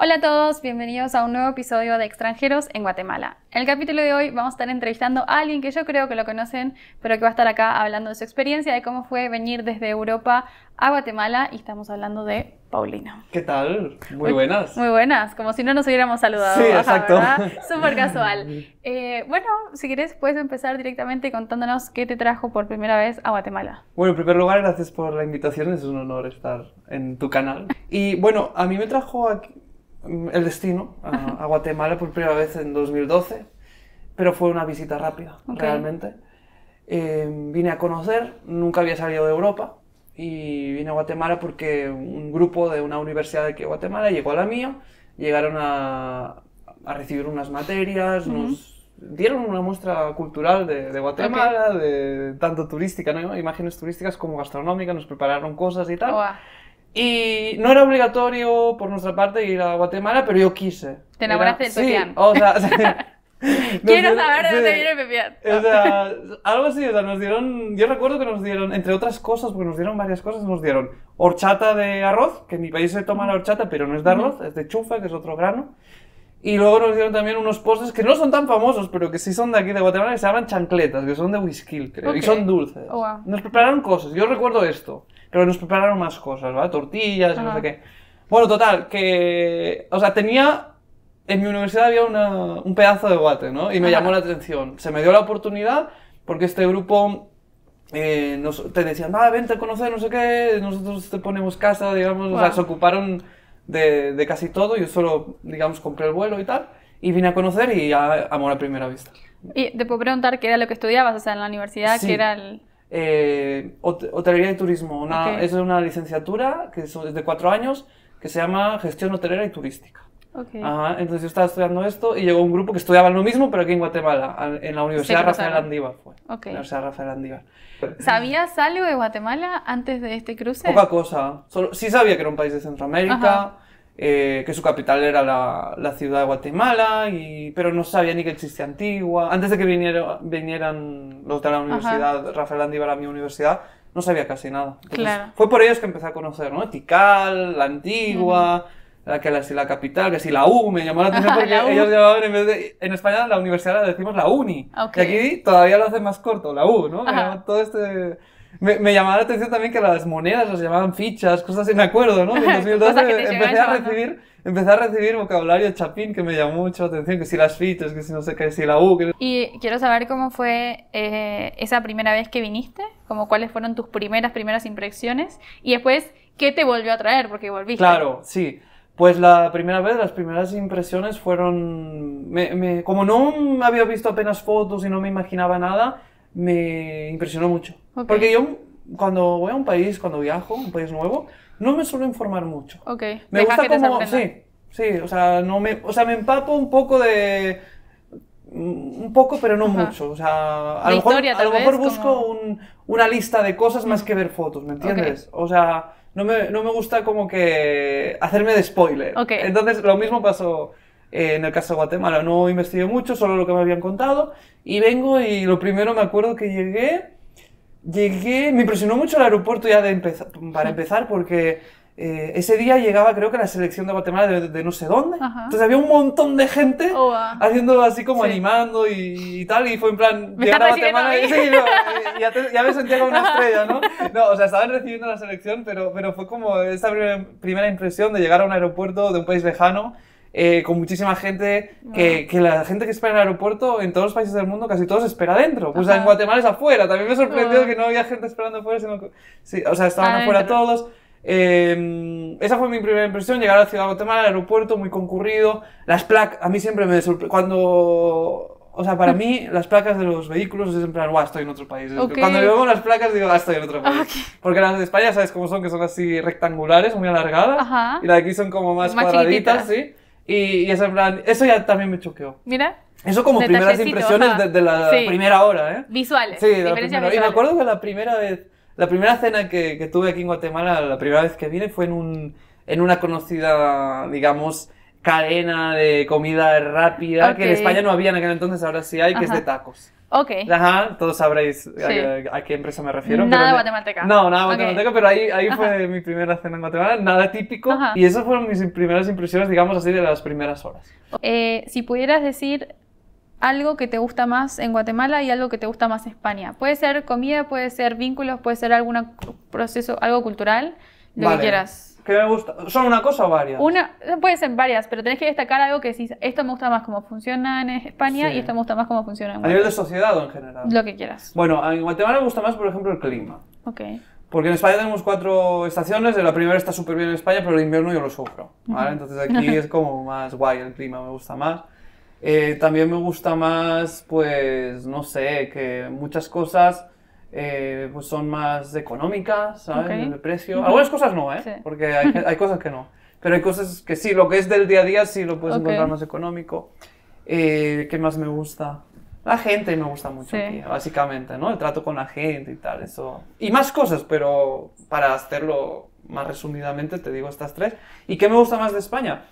Hola a todos, bienvenidos a un nuevo episodio de Extranjeros en Guatemala. En el capítulo de hoy vamos a estar entrevistando a alguien que yo creo que lo conocen, pero que va a estar acá hablando de su experiencia, de cómo fue venir desde Europa a Guatemala y estamos hablando de Paulina. ¿Qué tal? Muy buenas. Muy, buenas, como si no nos hubiéramos saludado. Sí, exacto. Súper casual. Eh, bueno, si quieres puedes empezar directamente contándonos qué te trajo por primera vez a Guatemala. Bueno, en primer lugar, gracias por la invitación, es un honor estar en tu canal. Y bueno, a mí me trajo aquí Mm, el destino a, Guatemala por primera vez en 2012, pero fue una visita rápida, realmente. Em, vine a conocer, nunca había salido de Europa y vine a Guatemala porque un grupo de una universidad de aquí de Guatemala llegó a la mía, llegaron a, a recibir unas materias, nos dieron una muestra cultural de, Guatemala, de, tanto turística, ¿no? imágenes turísticas como gastronómicas, nos prepararon cosas y tal. Y no era obligatorio por nuestra parte ir a Guatemala, pero yo quise. Te enamoraste del Sí, o sea, Quiero saber de dónde viene el pepián. O sea, algo así, nos dieron, yo recuerdo que nos dieron, entre otras cosas, porque nos dieron varias cosas, nos dieron horchata de arroz, que en mi país se toma la horchata, pero no es de arroz, es de chufa, que es otro grano. Y luego nos dieron también unos postres que no son tan famosos, pero que sí son de aquí de Guatemala, que se llaman chancletas, que son de whisky, creo, y son dulces. Oh, nos prepararon cosas, yo recuerdo esto. Pero nos prepararon más cosas, ¿vale? Tortillas, no sé qué. Bueno, total, que. O sea, tenía. En mi universidad había un pedazo de guate, ¿no? Y me llamó la atención. Se me dio la oportunidad porque este grupo eh, nos, te decían, ah, vente a conocer, no sé qué, nosotros te ponemos casa, digamos, o sea, se ocuparon de, casi todo, yo solo, digamos, compré el vuelo y tal, y vine a conocer y ya amor a primera vista. Y te puedo preguntar qué era lo que estudiabas, o sea, en la universidad, qué era el eh, hotelería y turismo. Una, Es una licenciatura que es de cuatro años que se llama Gestión Hotelera y Turística. entonces yo estaba estudiando esto y llegó un grupo que estudiaba lo mismo, pero aquí en Guatemala, en la Universidad Rafael Andívar. Fue, Rafael Andívar. ¿Sabías algo de Guatemala antes de este cruce? Poca cosa. Solo, sí sabía que era un país de Centroamérica. Eh, que su capital era la, la, ciudad de Guatemala, y, pero no sabía ni que existía Antigua. Antes de que viniera, vinieran los de la universidad, Rafael Andívar a mi universidad, no sabía casi nada. Fue por ellos que empecé a conocer, ¿no? Tical, la Antigua, la, que así la capital, que si la U me llamó la atención porque ellos llamaban en vez de... En España la universidad la decimos la Uni, y aquí todavía lo hacen más corto, la U, ¿no? Todo este me, me, llamaba la atención también que las monedas las llamaban fichas, cosas, sin acuerdo, ¿no? En 2012 empecé a, recibir, empecé a recibir vocabulario chapín que me llamó mucho la atención, que si las fichas, que si no sé qué, si la U. Y quiero saber cómo fue eh, esa primera vez que viniste, como cuáles fueron tus primeras, primeras impresiones, y después, ¿qué te volvió a traer? Porque volviste. Claro, sí. Pues la primera vez, las primeras impresiones fueron... Me, me... como no había visto apenas fotos y no me imaginaba nada, me impresionó mucho. Porque yo cuando voy a un país, cuando viajo, un país nuevo, no me suelo informar mucho. Me gusta como... sí, sí, o sea, no me, o sea, me empapo un poco de... Un poco, pero no mucho. O sea, a, lo mejor, a lo mejor, busco una lista de cosas más mm. que ver fotos, ¿me entiendes? O sea, no me, no me gusta como que hacerme de spoiler. Entonces, lo mismo pasó eh, en el caso de Guatemala no investigué mucho, solo lo que me habían contado. Y vengo y lo primero me acuerdo que llegué, llegué, me impresionó mucho el aeropuerto ya de empezar, para empezar porque eh, ese día llegaba creo que la selección de Guatemala de, no sé dónde. Entonces había un montón de gente oh, haciendo así como animando y, tal. Y fue en plan, a Guatemala y, ya, me sentía como una estrella, ¿no? No, o sea, estaban recibiendo la selección, pero, pero fue como esa primera impresión de llegar a un aeropuerto de un país lejano eh, con muchísima gente, que, que, la gente que espera en el aeropuerto, en todos los países del mundo, casi todos espera adentro. Pues sea en Guatemala es afuera. También me sorprendió que no había gente esperando afuera, sino sí, o sea, estaban afuera todos. Eh, esa fue mi primera impresión, llegar a la ciudad de Guatemala, aeropuerto muy concurrido. Las placas, a mí siempre me sorprende, cuando o sea, para mí, las placas de los vehículos es en plan, guau, estoy en otro país. Cuando veo las placas, digo, ah, estoy en otro ah, país. Porque las de España, ¿sabes cómo son? Que son así rectangulares, muy alargadas. Y las de aquí son como más, cuadraditas, sí. Y, eso ya también me choqueó. Mira. Eso como primeras impresiones de la primera hora, ¿eh? Visuales. Sí, la primera. Y me acuerdo que la primera vez, la primera cena que, tuve aquí en Guatemala, la primera vez que vine fue en un, en una conocida, digamos, cadena de comida rápida que en España no había en aquel entonces, ahora sí hay, que es de tacos. Ok. Ajá, todos sabréis a, qué empresa me refiero. Nada guatemalteca. No, nada guatemalteca, pero ahí, ahí fue mi primera cena en Guatemala, nada típico. Y esas fueron mis primeras impresiones, digamos así, de las primeras horas. Eh, si pudieras decir algo que te gusta más en Guatemala y algo que te gusta más en España. Puede ser comida, puede ser vínculos, puede ser algún proceso, algo cultural, lo que quieras. ¿Son una cosa o varias? Una, pueden ser varias, pero tenés que destacar algo que decís, esto me gusta más cómo funciona en España y esto me gusta más cómo funciona en Guatemala. A nivel de sociedad o en general. Lo que quieras. Bueno, en Guatemala me gusta más, por ejemplo, el clima. Ok. Porque en España tenemos cuatro estaciones, la primera está súper bien en España, pero el invierno yo lo sufro. Entonces aquí es como más guay el clima, me gusta más. Eh, también me gusta más, pues, no sé, que muchas cosas eh, pues son más económicas, ¿sabes? El precio. Algunas cosas no, ¿eh? Porque hay, hay, cosas que no. Pero hay cosas que sí, lo que es del día a día sí lo puedes encontrar más económico. Eh, ¿Qué más me gusta? La gente me gusta mucho aquí, básicamente, ¿no? El trato con la gente y tal, eso. Y más cosas, pero para hacerlo más resumidamente te digo estas tres. ¿Y qué me gusta más de España?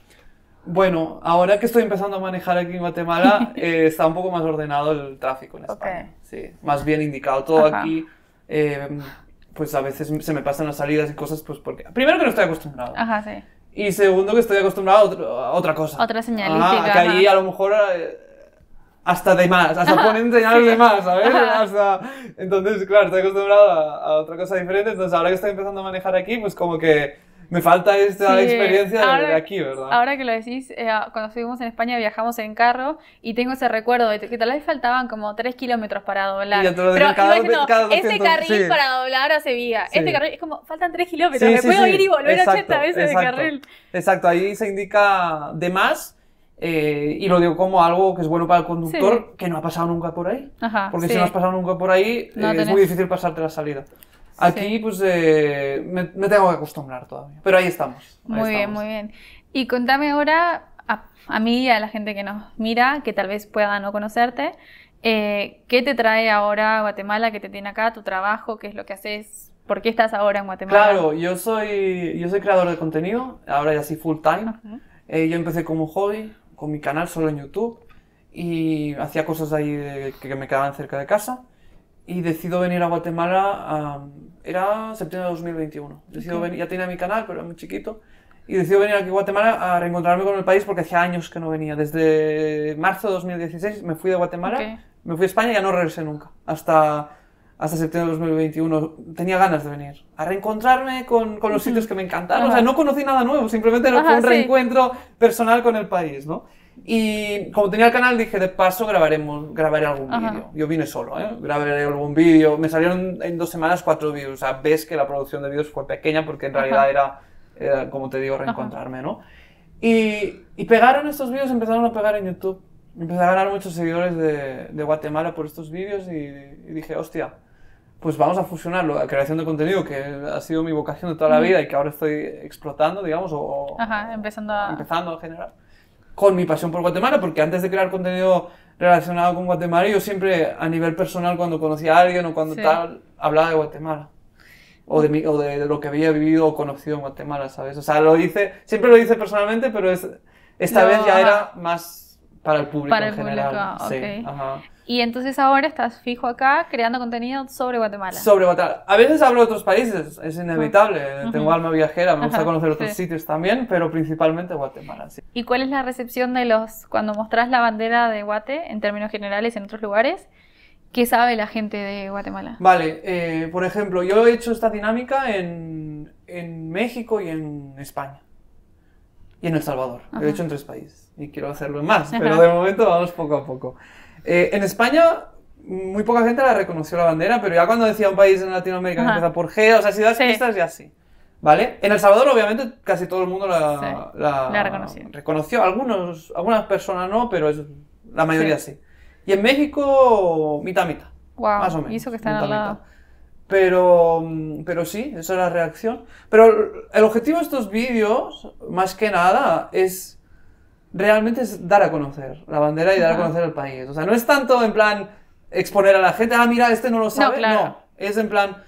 Bueno, ahora que estoy empezando a manejar aquí en Guatemala, eh, está un poco más ordenado el tráfico en España. Sí, más bien indicado todo aquí. Em, pues a veces se me pasan las salidas y cosas, pues porque... Primero que no estoy acostumbrado. Ajá, sí. Y segundo que estoy acostumbrado a otra cosa. Otra señalística. Ah, que ahí a lo mejor... Eh, hasta de más, hasta ponen señales de más, ¿sabes? Entonces, claro, estoy acostumbrado a otra cosa diferente, entonces ahora que estoy empezando a manejar aquí, pues como que me falta esta experiencia de aquí, ¿verdad? Ahora que lo decís, eh, ah, cuando estuvimos en España viajamos en carro y tengo ese recuerdo de que tal vez faltaban como 3 kilómetros para doblar. Pero cada, cada este carril para doblar a Sevilla, este carril es como, faltan 3 kilómetros, me puedo ir y volver 80 veces de carril. Exacto, ahí se indica de más. Eh, y lo digo como algo que es bueno para el conductor que no ha pasado nunca por ahí. Porque si no has pasado nunca por ahí, eh, es muy difícil pasarte la salida. Aquí, pues, eh, me, tengo que acostumbrar todavía. Pero ahí estamos. muy bien, muy bien. Y contame ahora, a, mí y a la gente que nos mira, que tal vez pueda no conocerte, eh, ¿qué te trae ahora a Guatemala? ¿Qué te tiene acá? ¿Tu trabajo? ¿Qué es lo que haces? ¿Por qué estás ahora en Guatemala? Claro, yo soy, yo soy creador de contenido, ahora ya sí full time. Eh, yo empecé como hobby, con mi canal solo en YouTube, y hacía cosas ahí que me quedaban cerca de casa y decido venir a Guatemala, era septiembre de 2021. venir, ya tenía mi canal, pero era muy chiquito. Y decido venir aquí a Guatemala a reencontrarme con el país porque hacía años que no venía. Desde marzo de 2016 me fui de Guatemala, me fui a España y ya no regresé nunca. Hasta, hasta septiembre de 2021 tenía ganas de venir. A reencontrarme con, con los sitios que me encantaron. O sea, no conocí nada nuevo, simplemente era fue un reencuentro personal con el país, ¿no? Y como tenía el canal, dije, de paso grabaremos, grabaré algún vídeo. Yo vine solo, ¿eh? Grabaré algún vídeo. Me salieron en dos semanas cuatro vídeos. O sea, ves que la producción de vídeos fue pequeña porque en realidad era, como te digo, reencontrarme, ¿no? Y, y pegaron estos vídeos, empezaron a pegar en YouTube. Empecé a ganar muchos seguidores de, de Guatemala por estos vídeos y, dije, hostia, pues vamos a fusionarlo, la creación de contenido, que ha sido mi vocación de toda la vida y que ahora estoy explotando, digamos, o, empezando, a... empezando a generar con mi pasión por Guatemala, porque antes de crear contenido relacionado con Guatemala, yo siempre a nivel personal cuando conocía a alguien o cuando tal, hablaba de Guatemala. O, de, mi, o de, lo que había vivido o conocido en Guatemala, ¿sabes? O sea, lo hice, siempre lo hice personalmente, pero esta vez ya era más para el público en general. Y entonces ahora estás fijo acá creando contenido sobre Guatemala. Sobre Guatemala. A veces hablo de otros países, es inevitable. Tengo alma viajera, me gusta conocer otros sitios también, pero principalmente Guatemala. Sí. ¿Y cuál es la recepción de los, cuando mostrás la bandera de Guate, en términos generales, en otros lugares? ¿Qué sabe la gente de Guatemala? Vale, eh, por ejemplo, yo he hecho esta dinámica en, México y en España. Y en El Salvador. he hecho en tres países. Y quiero hacerlo en más, pero de momento vamos poco a poco. Eh, en España, muy poca gente la reconoció la bandera, pero ya cuando decía un país en Latinoamérica que empieza por G, o sea, si das ya sí. ¿Vale? En El Salvador, obviamente, casi todo el mundo la, reconoció. Algunos, algunas personas no, pero la mayoría sí. Y en México, mitad, mitad. Wow. Más o menos. eso que está en Pero, pero sí, esa es la reacción. Pero el objetivo de estos vídeos, más que nada, es realmente es dar a conocer la bandera y dar a conocer el país. O sea, no es tanto en plan exponer a la gente, ah, mira, este no lo sabe. No, es en plan,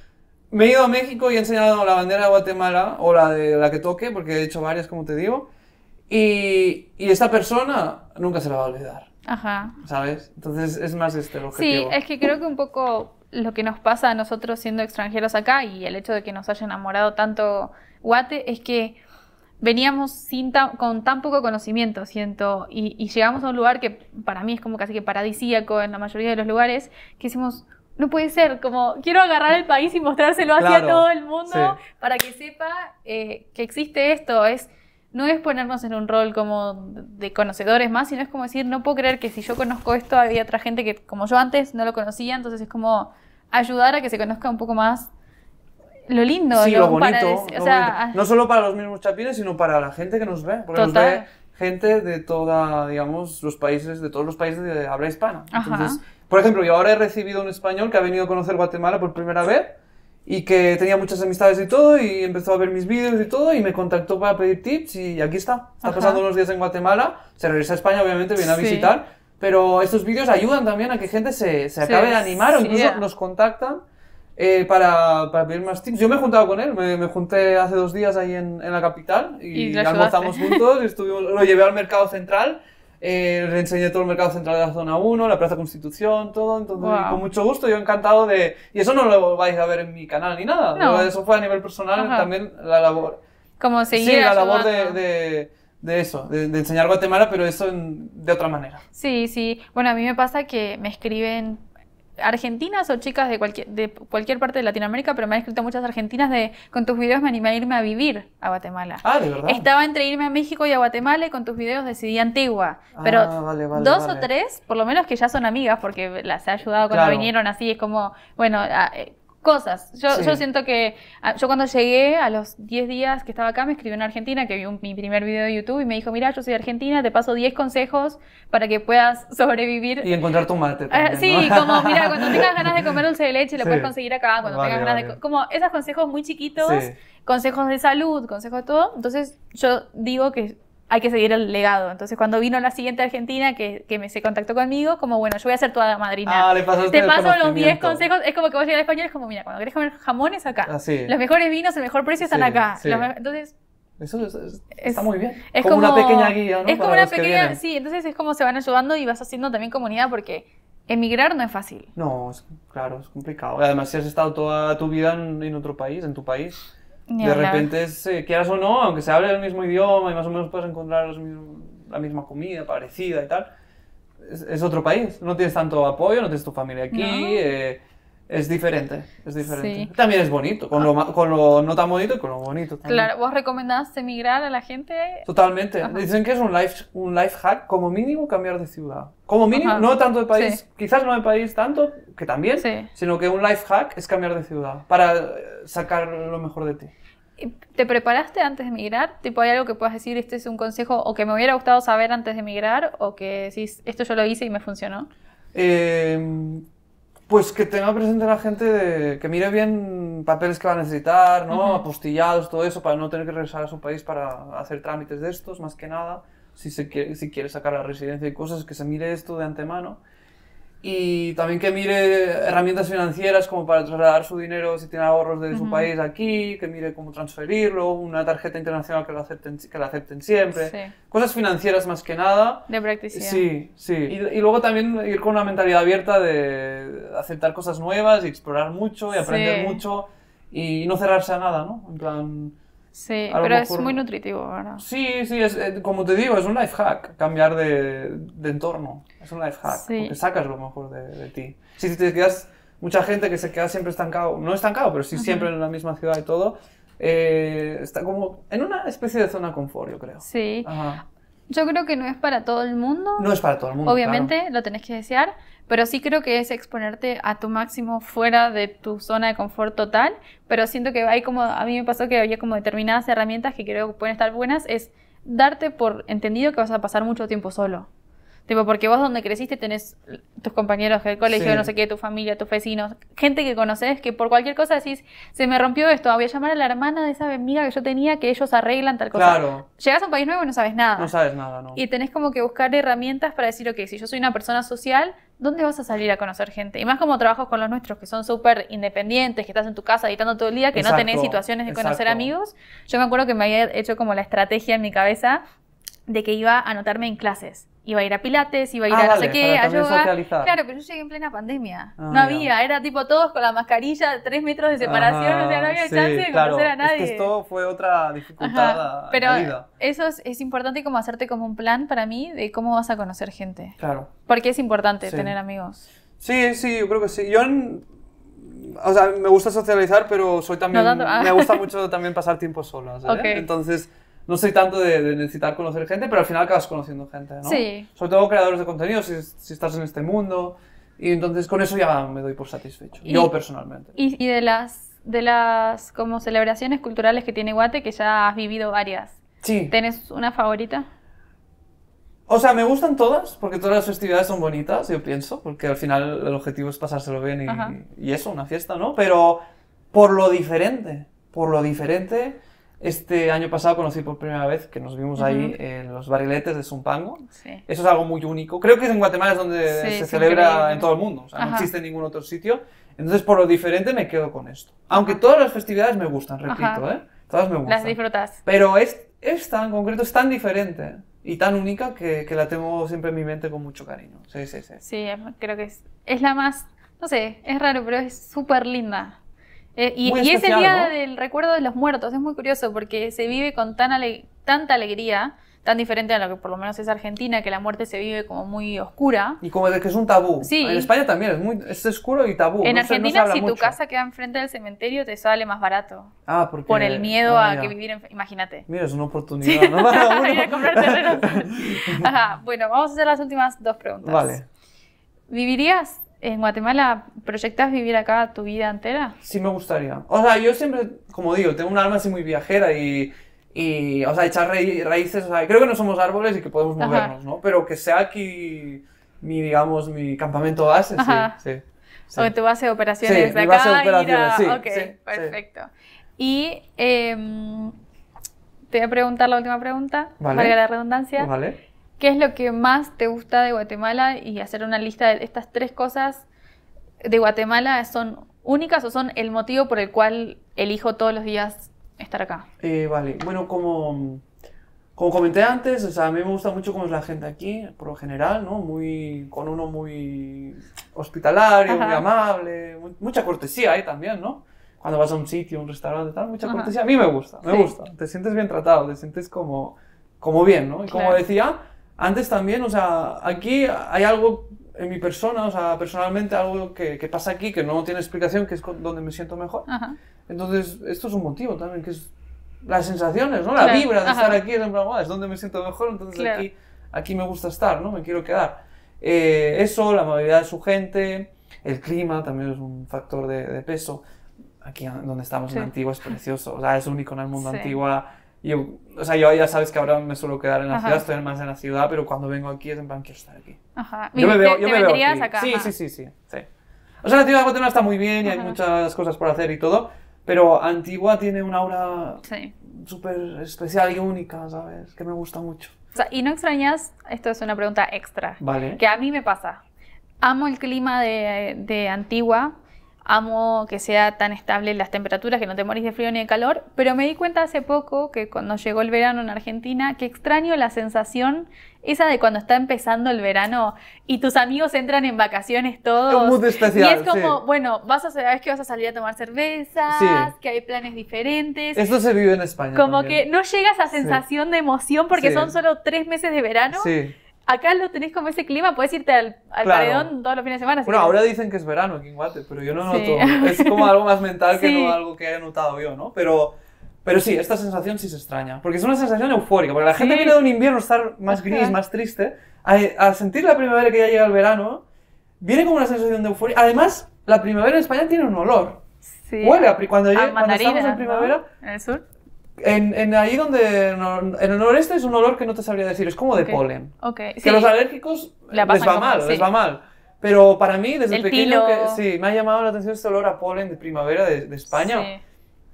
me he ido a México y he enseñado la bandera de Guatemala o la de la que toque, porque he hecho varias, como te digo. Y, esta persona nunca se la va a olvidar. Ajá. ¿Sabes? Entonces es más este el objetivo. Sí, es que creo que un poco lo que nos pasa a nosotros siendo extranjeros acá y el hecho de que nos haya enamorado tanto Guate es que veníamos sin con tan poco conocimiento, siento, y, llegamos a un lugar que para mí es como casi que paradisíaco en la mayoría de los lugares, que decimos, no puede ser, como quiero agarrar el país y mostrárselo hacia todo el mundo para que sepa eh, que existe esto, es... No es ponernos en un rol como de conocedores más, sino es como decir, no puedo creer que si yo conozco esto, había otra gente que como yo antes no lo conocía, entonces es como ayudar a que se conozca un poco más lo lindo, lo, bonito, ah. No solo para los mismos chapines, sino para la gente que nos ve. Porque nos ve gente de toda, digamos, los países, de todos los países de habla hispana. por ejemplo, yo ahora he recibido un español que ha venido a conocer Guatemala por primera vez y que tenía muchas amistades y todo y empezó a ver mis vídeos y todo y me contactó para pedir tips y aquí está. Está pasando unos días en Guatemala, se regresa a España, obviamente, viene a visitar, pero estos vídeos ayudan también a que gente se, acabe de animar o incluso nos contactan eh, para, para, pedir más tips. Yo me he juntado con él, me, me junté hace dos días ahí en, en la capital y, almorzamos juntos, estuvimos, lo llevé al mercado central. Eh, le enseñé todo el mercado central de la zona 1, la Plaza Constitución, todo. Entonces, con mucho gusto, yo encantado de. Y eso no lo vais a ver en mi canal ni nada. Eso fue a nivel personal también la labor. Como seguir. Sí, la labor de, de, eso, de, enseñar Guatemala, pero eso de otra manera. Sí, sí. Bueno, a mí me pasa que me escriben argentinas o chicas de cualquier, de cualquier parte de Latinoamérica, pero me han escrito muchas argentinas de con tus videos me animé a irme a vivir a Guatemala. Ah, de verdad. Estaba entre irme a México y a Guatemala y con tus videos decidí Antigua. Pero ah, dos o tres, por lo menos que ya son amigas, porque las he ayudado cuando vinieron así, es como, bueno, ah, eh, cosas. Yo, yo, siento que ah, yo cuando llegué a los 10 días que estaba acá, me escribió una argentina que vio mi primer video de YouTube y me dijo, mira, yo soy de Argentina, te paso 10 consejos para que puedas sobrevivir. Y encontrar tu mate. Ah, sí, como, mira, cuando tengas ganas de comer dulce de leche, lo puedes conseguir acá, cuando tengas ganas de... Como esos consejos muy chiquitos, consejos de salud, consejos de todo. Entonces yo digo que hay que seguir el legado. Entonces, cuando vino la siguiente Argentina que, se contactó conmigo, como bueno, yo voy a ser tu madrina. Ah, Te paso los 10 consejos. Es como que vos llegas a España es como, mira, cuando quieres comer jamones acá. Ah, los mejores vinos, el mejor precio están acá. entonces. Eso está muy bien. Es como, una pequeña guía, ¿no? Es como una pequeña. Sí, entonces es como se van ayudando y vas haciendo también comunidad porque emigrar no es fácil. No, claro, es complicado. Además, si has estado toda tu vida en otro país, en tu país de repente, quieras o no, aunque se hable el mismo idioma y más o menos puedas encontrar la misma comida parecida y tal, es, otro país. No tienes tanto apoyo, no tienes tu familia aquí. Eh, es diferente, es diferente. También es bonito, con lo, ah. con lo, no tan bonito y con lo bonito. También. Claro, vos recomendás emigrar a la gente. Totalmente. Dicen que es un life, un life hack, como mínimo cambiar de ciudad. Como mínimo, no tanto de país, quizás no de país tanto, que también, sino que un life hack es cambiar de ciudad para eh, sacar lo mejor de ti. ¿Te preparaste antes de emigrar? ¿Tipo hay algo que puedas decir, este es un consejo o que me hubiera gustado saber antes de emigrar o que decís, esto yo lo hice y me funcionó? Eh, pues que tenga presente la gente que mire bien papeles que va a necesitar, ¿no? Apostillados, todo eso, para no tener que regresar a su país para hacer trámites de estos, más que nada. Si, si quiere sacar la residencia y cosas, que se mire esto de antemano y también que mire herramientas financieras como para trasladar su dinero si tiene ahorros de su país aquí, que mire cómo transferirlo, una tarjeta internacional que la acepten, que acepten siempre. Cosas financieras más que nada. De practicidad. Sí, sí. Y, luego también ir con una mentalidad abierta de aceptar cosas nuevas y explorar mucho y aprender mucho y no cerrarse a nada, ¿no? En plan Sí, pero es muy nutritivo, ¿verdad? Sí, sí, es, eh, como te digo, es un life hack cambiar de, entorno. Es un life hack, porque sacas lo mejor de, ti. Si te quedas, mucha gente que se queda siempre estancado, no estancado, pero sí siempre en la misma ciudad y todo, eh, está como en una especie de zona confort, yo creo. Sí. Ajá. Yo creo que no es para todo el mundo. No es para todo el mundo. Obviamente lo tenés que desear, pero sí creo que es exponerte a tu máximo fuera de tu zona de confort total, pero siento que hay como, a mí me pasó que había como determinadas herramientas que creo que pueden estar buenas, es darte por entendido que vas a pasar mucho tiempo solo. Tipo, porque vos donde creciste tenés tus compañeros del colegio, no sé qué, tu familia, tus vecinos, gente que conoces que por cualquier cosa decís, se me rompió esto, voy a llamar a la hermana de esa amiga que yo tenía que ellos arreglan tal cosa. Claro. Llegas a un país nuevo y no sabes nada. No sabes nada, ¿no? Y tenés como que buscar herramientas para decir, ok, si yo soy una persona social, ¿dónde vas a salir a conocer gente? Y más como trabajos con los nuestros, que son súper independientes, que estás en tu casa editando todo el día, que no tenés situaciones de conocer amigos. Yo me acuerdo que me había hecho como la estrategia en mi cabeza de que iba a anotarme en clases iba a ir a pilates, iba a ir ah, a no sé qué, a yoga. Claro, pero yo llegué en plena pandemia. Ah, no había, era tipo todos con la mascarilla, tres metros de separación, o sea, no había chance de conocer a nadie. Es que esto fue otra dificultad. pero eso es, importante como hacerte como un plan para mí de cómo vas a conocer gente. Claro. Porque es importante tener amigos. Sí, sí, yo creo que sí. Yo o sea, me gusta socializar, pero soy también ah. me gusta mucho también pasar tiempo solos, Entonces, no soy tanto de, necesitar conocer gente, pero al final acabas conociendo gente, ¿no? Sí. Sobre todo creadores de contenido, si, estás en este mundo. Y entonces con eso ya me doy por satisfecho, yo personalmente. Y, de las, de las como celebraciones culturales que tiene Guate, que ya has vivido varias. Sí. ¿Tienes una favorita? O sea, me gustan todas, porque todas las festividades son bonitas, yo pienso, porque al final el objetivo es pasárselo bien y eso, una fiesta, ¿no? Pero por lo diferente, por lo diferente este año pasado conocí por primera vez que nos vimos ahí en los bariletes de Zumpango. Eso es algo muy único. Creo que es en Guatemala es donde se celebra en todo el mundo. no existe en ningún otro sitio. Entonces, por lo diferente, me quedo con esto. Aunque todas las festividades me gustan, repito, ¿eh? Todas me gustan. Las disfrutas. Pero es, esta en concreto es tan diferente y tan única que, la tengo siempre en mi mente con mucho cariño. Sí, sí, sí. Sí, creo que es, es la más, no sé, es raro, pero es súper linda. Eh, y, es el día del recuerdo de los muertos, es muy curioso porque se vive con tanta alegría, tan diferente a lo que por lo menos es Argentina, que la muerte se vive como muy oscura. Y como de que es un tabú. Sí. En España también es, muy, oscuro y tabú. En Argentina, si tu casa queda enfrente del cementerio, te sale más barato. Ah, porque... Por el miedo ah, a que vivir en... Imagínate. Mira, es una oportunidad. bueno, vamos a hacer las últimas dos preguntas. Vale. ¿Vivirías ¿En Guatemala proyectas vivir acá tu vida entera? Sí, me gustaría. O sea, yo siempre, como digo, tengo un alma así muy viajera y, o sea, echar raíces, o sea, creo que no somos árboles y que podemos movernos, ¿no? Pero que sea aquí mi, digamos, mi campamento base, sí, sí, sí. O tu base de operaciones de acá. Mi base de operaciones, Ok, perfecto. Y em, te voy a preguntar la última pregunta, valga la redundancia. Vale. ¿Qué es lo que más te gusta de Guatemala? Y hacer una lista de estas tres cosas de Guatemala son únicas o son el motivo por el cual elijo todos los días estar acá. Eh, vale, bueno, como, como comenté antes, o sea, a mí me gusta mucho cómo es la gente aquí, por lo general, ¿no? Muy, con uno muy hospitalario, muy amable, mucha cortesía ahí también, ¿no? Cuando vas a un sitio, un restaurante, tal, mucha cortesía. A mí me gusta, me gusta. Te sientes bien tratado, te sientes como, como bien, ¿no? Y como decía antes también, o sea, aquí hay algo en mi persona, o sea, personalmente algo que, pasa aquí que no tiene explicación, que es donde me siento mejor. Entonces, esto es un motivo también, que es las sensaciones, ¿no? La vibra de estar aquí, es en es donde me siento mejor, entonces aquí, aquí me gusta estar, ¿no? Me quiero quedar. Eh, eso, la amabilidad de su gente, el clima también es un factor de, peso. Aquí ah, donde estamos en Antigua es precioso, o sea, es único en el mundo Antigua o sea, yo ya sabes que ahora me suelo quedar en la ciudad, estoy más en la ciudad, pero cuando vengo aquí es en plan, quiero estar aquí. Ajá. Yo me veo, me Acá, sí, sí, sí, sí, O sea, la ciudad de Guatemala está muy bien y hay muchas cosas por hacer y todo, pero Antigua tiene una aura súper especial y única, ¿sabes? Que me gusta mucho. O sea, y no extrañas, esto es una pregunta extra, vale. que a mí me pasa. Amo el clima de, de Antigua, amo que sea tan estable las temperaturas, que no te morís de frío ni de calor, pero me di cuenta hace poco que cuando llegó el verano en Argentina, que extraño la sensación esa de cuando está empezando el verano y tus amigos entran en vacaciones todos. y es como, bueno, vas a saber que vas a salir a tomar cervezas, que hay planes diferentes. Eso se vive en España. Como que no llega esa sensación de emoción porque son solo tres meses de verano. Sí acá lo tenéis como ese clima, puedes irte al, al paredón todos los fines de semana. bueno, ahora dicen que es verano aquí en Guate, pero yo no noto. Es como algo más mental que no algo que haya notado yo, ¿no? Pero, pero sí, esta sensación sí se extraña, porque es una sensación eufórica, porque la gente viene de un invierno estar más gris, más triste, al sentir la primavera que ya llega el verano, viene como una sensación de euforia. Además, la primavera en España tiene un olor. Sí. Huele a, cuando, cuando estamos en primavera. sur. En, en, ahí donde en el noreste es un olor que no te sabría decir, es como de polen. Que los alérgicos les va mal, les va mal. Pero para mí, desde pequeño, que, sí, me ha llamado la atención este olor a polen de primavera de, de España.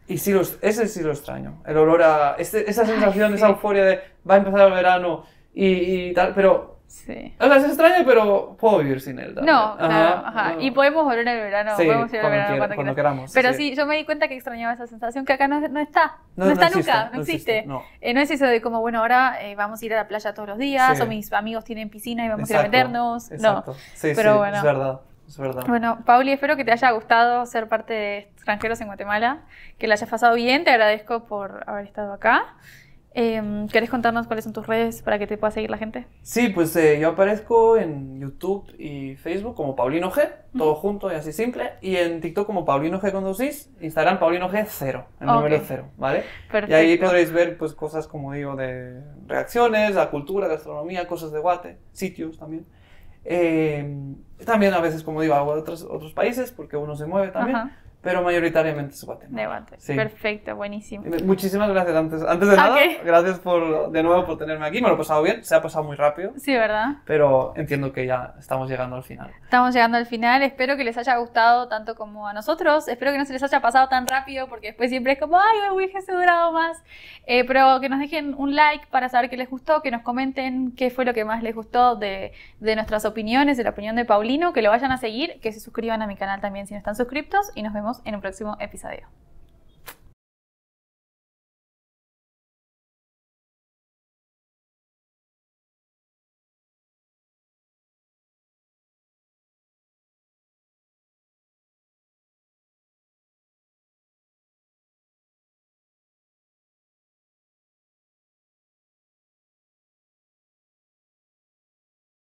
Y sí, los, ese sí lo extraño. El olor a. Este, esa sensación, de esa euforia de va a empezar el verano y, y tal. Pero Sí. O sea, es extraño, pero puedo vivir sin él. No, ajá, ajá. Y podemos volver en el verano, podemos ir al verano cuando, cuando queramos. Pero sí. yo me di cuenta que extrañaba esa sensación que acá no, está. No, está nunca, no existe. Eh, no. es eso de como, bueno, ahora eh, vamos a ir a la playa todos los días, o mis amigos tienen piscina y vamos a ir a meternos. No. Sí, pero bueno. es verdad. Es verdad. Bueno, Pauli, espero que te haya gustado ser parte de Extranjeros en Guatemala, que la hayas pasado bien, te agradezco por haber estado acá. Em, ¿Quieres contarnos cuáles son tus redes para que te pueda seguir la gente? Sí, pues eh, yo aparezco en YouTube y Facebook como Paulino G, todo junto y así simple, y en TikTok como Paulino G con dosis, Instagram Paulino G cero, el número cero, ¿vale? Perfecto. Y ahí podréis ver pues cosas como digo de reacciones, la cultura, gastronomía, cosas de Guate, sitios también. Em, también a veces, como digo, hago de otros, otros países porque uno se mueve también pero mayoritariamente su Guatemala. Perfecto, buenísimo. Eh, muchísimas gracias. Antes, de nada, gracias por, de nuevo por tenerme aquí. Me lo he pasado bien, se ha pasado muy rápido. Sí, ¿verdad? Pero entiendo que ya estamos llegando al final. Estamos llegando al final. Espero que les haya gustado tanto como a nosotros. Espero que no se les haya pasado tan rápido porque después siempre es como, ay, me hubiese durado más. Eh, pero que nos dejen un like para saber qué les gustó, que nos comenten qué fue lo que más les gustó de, de nuestras opiniones, de la opinión de Paulino, que lo vayan a seguir, que se suscriban a mi canal también si no están suscriptos y nos vemos en un próximo episodio.